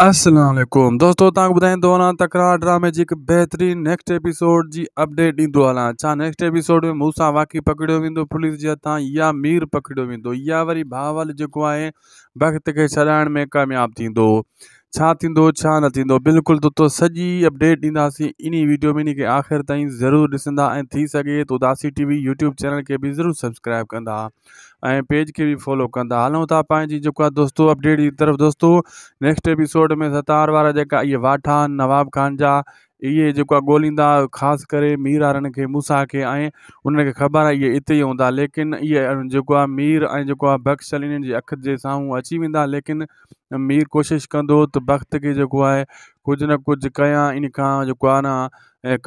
असलम दोस्तों तव्हांखे ॿुधाईं तकरार ड्रामे की एक बेहतरीन नेक्स्ट एपिसोड की अपडेट ॾींदो नेक्स्ट एपिसोड में मूसा वाकई पकड़ो वो पुलिस के हथा या मीर पकड़ो वो या वरी भावल जो है भक्त के छॾाइण में कामयाब છા તીndo છા નથીndo બિલકુલ તો સજી અપડેટ દીનાસી ઇની વિડિયો મેની કે આખર તઈ જરૂર દિસંદા એ થી સકે તો દાસી ટીવી YouTube ચેનલ કે બી જરૂર સબસ્ક્રાઇબ કરંદા એ પેજ કે બી ફોલો કરંદા હાલો તા પાંજી જોકા દોસ્તો અપડેટ તરફ દોસ્તો નેક્સ્ટ એપિસોડ મે સતાર વાળા જોકા યે વાઠા નवाब खान જા ये जो गोलिंदा खास ख़ासि करे मीर वारनि खे मूंसां खे ऐं ख़बर आहे इहे इते ई हूंदा लेकिन ये जेको मीर ऐं जेको आहे बख़्श हिननि जी अखि जे अची वा लेकिन मीर कोशिश कंदो तो बख़्त के जेको आहे कुझु न कुछ कयां इन खां जेको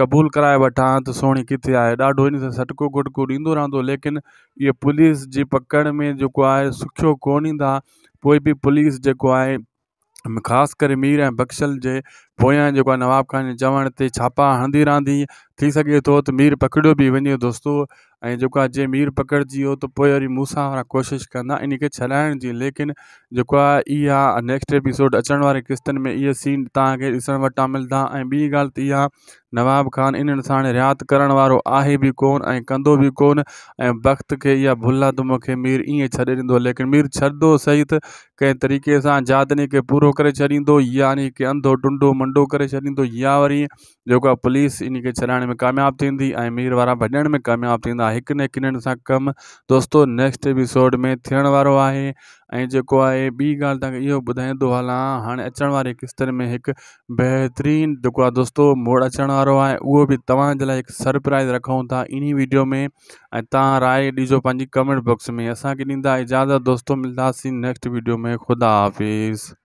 क़बूल कराए वठां तो सोणी किथे आहे ढो इन सटको गुटको ॾींदो रो लेकिन ये पुलिस की पकड़ में जो है सुखियो कोन भी पुलिस जो है ख़ासि करे मीर ऐं बक्शल जे पोयां जेको आहे नवाब ख़ान जे चवण ते छापा हणंदी रहंदी थी सघे थो त मीर पकड़ियो बि वञे दोस्तो એ જો કો જમીર પકડ જીઓ તો પોયરી મુસારા કોશિશ કરના ઇને છલાણ દી લેકિન જો કો આ નેક્સ્ટ એપિસોડ અચણ વારે કિસ્તે મે એ સીન તાકે દેસન બટામલ દા એ બી ગલતીયા નવાબ ખાન ઇનસાને રયાત કરણ વાળો આહે બી કોન એ કંદો બી કોન એ બخت કે ય ભુલા ધમ કે મીર ઇ છડરીndo લેકિન મીર છડદો સહીત કઈ તરીકે સા જાદની કે પૂરો કરે છડીndo યાની કે અંધો ડુંડો મંડો કરે છડીndo યા વરી જો કો પોલીસ ઇને છલાણે મે કਾਮયબ થીંધી એ મીર વારા ભડણ મે કਾਮયબ થીંધી हिकु किरण सां कमु दोस्तो नेक्स्ट एपिसोड में थियण वारो आहे ऐं जेको आहे ॿी ॻाल्हि तव्हांखे इहो ॿुधाईंदो हलां हाणे अचण वारे में हिकु बहितरीनु जेको आहे दोस्तो मोड़ अचण वारो आहे उहो बि तव्हांजे लाइ हिकु सरप्राइज़ रखूं था इन वीडियो में ऐं तव्हां राय ॾिजो पंहिंजी कमेंट बॉक्स में असांखे ॾींदा इजाज़त दोस्तो मिलंदासीं नेक्स्ट वीडियो में ख़ुदा हाफ़िज़